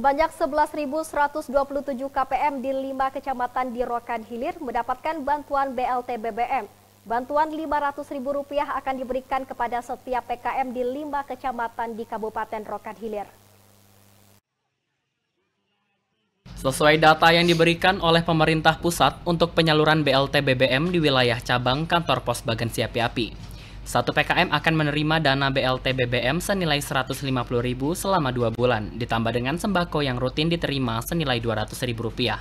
Sebanyak 11.127 KPM di 5 kecamatan di Rokan Hilir mendapatkan bantuan BLT BBM. Bantuan Rp500.000 akan diberikan kepada setiap PKM di 5 kecamatan di Kabupaten Rokan Hilir. Sesuai data yang diberikan oleh pemerintah pusat untuk penyaluran BLT BBM di wilayah cabang kantor pos Bagansi Api-Api, satu PKM akan menerima dana BLT BBM senilai Rp150.000 selama dua bulan, ditambah dengan sembako yang rutin diterima senilai Rp200.000.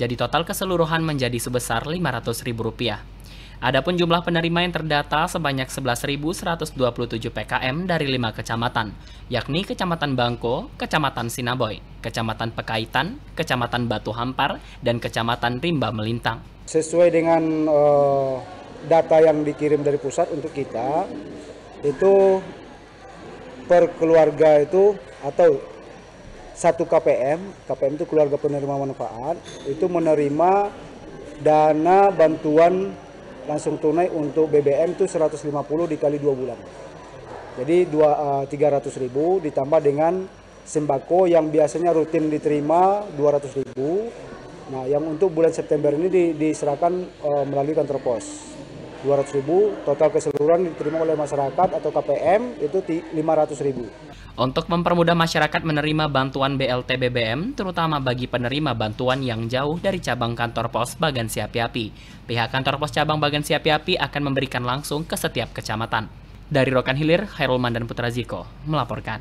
Jadi total keseluruhan menjadi sebesar Rp500.000. Adapun jumlah penerima yang terdata sebanyak 11.127 PKM dari lima kecamatan, yakni Kecamatan Bangko, Kecamatan Sinaboy, Kecamatan Pekaitan, Kecamatan Batu Hampar, dan Kecamatan Rimba Melintang. Sesuai dengan uh, data yang dikirim dari pusat untuk kita itu per keluarga itu atau satu KPM, KPM itu keluarga penerima manfaat, itu menerima dana bantuan langsung tunai untuk BBM itu 150 dikali dua bulan. Jadi dua, uh, eh, 300 ribu ditambah dengan sembako yang biasanya rutin diterima 200 ribu. Nah yang untuk bulan September ini di, diserahkan uh, melalui kantor pos. 200 ribu, total keseluruhan diterima oleh masyarakat atau KPM itu 500 ribu. Untuk mempermudah masyarakat menerima bantuan BLT BBM, terutama bagi penerima bantuan yang jauh dari cabang kantor pos bagian siapi api pihak kantor pos cabang bagian siapi api akan memberikan langsung ke setiap kecamatan. Dari Rokan Hilir, Hairul Mandan Putra Ziko melaporkan.